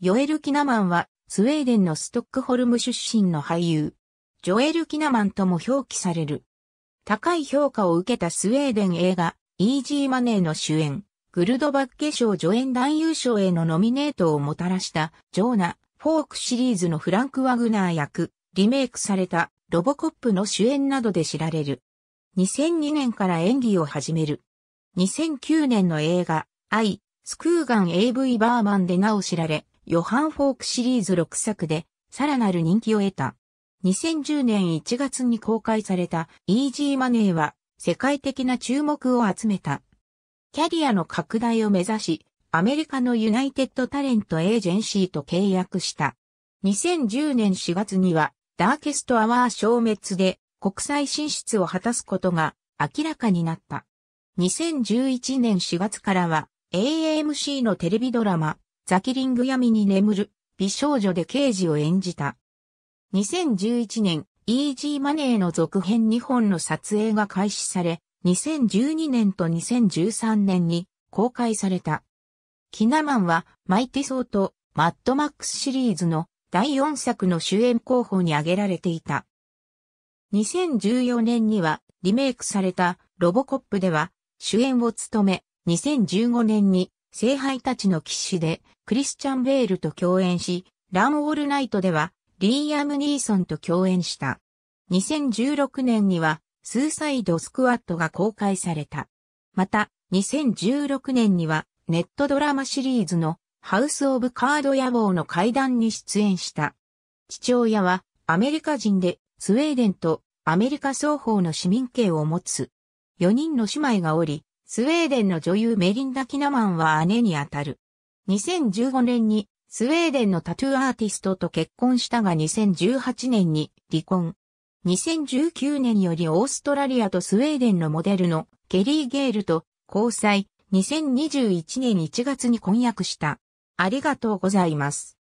ヨエル・キナマンは、スウェーデンのストックホルム出身の俳優。ジョエル・キナマンとも表記される。高い評価を受けたスウェーデン映画、イージーマネーの主演、グルドバッケ賞助演男優賞へのノミネートをもたらした、ジョーナ・フォークシリーズのフランク・ワグナー役、リメイクされた、ロボコップの主演などで知られる。2002年から演技を始める。2009年の映画、アイ、スクーガン AV バーマンでなお知られ、ヨハン・フォークシリーズ6作で、さらなる人気を得た。2010年1月に公開されたイージーマネーは世界的な注目を集めた。キャリアの拡大を目指し、アメリカのユナイテッドタレントエージェンシーと契約した。2010年4月にはダーケストアワー消滅で国際進出を果たすことが明らかになった。2011年4月からは AMC のテレビドラマザキリング闇に眠る美少女で刑事を演じた。2011年、イージーマネーの続編2本の撮影が開始され、2012年と2013年に公開された。キナマンはマイティソーとマッドマックスシリーズの第4作の主演候補に挙げられていた。2014年にはリメイクされたロボコップでは主演を務め、2015年に聖杯たちの騎士で、クリスチャン・ベールと共演し、ラン・オール・ナイトでは、リーアム・ニーソンと共演した。2016年には、スーサイド・スクワットが公開された。また、2016年には、ネットドラマシリーズの、ハウス・オブ・カード野望の階段に出演した。父親は、アメリカ人で、スウェーデンとアメリカ双方の市民権を持つ。4人の姉妹がおり、スウェーデンの女優メリンダ・キナマンは姉にあたる。2015年にスウェーデンのタトゥーアーティストと結婚したが2018年に離婚。2019年よりオーストラリアとスウェーデンのモデルのケリー・ゲールと交際2021年1月に婚約した。ありがとうございます。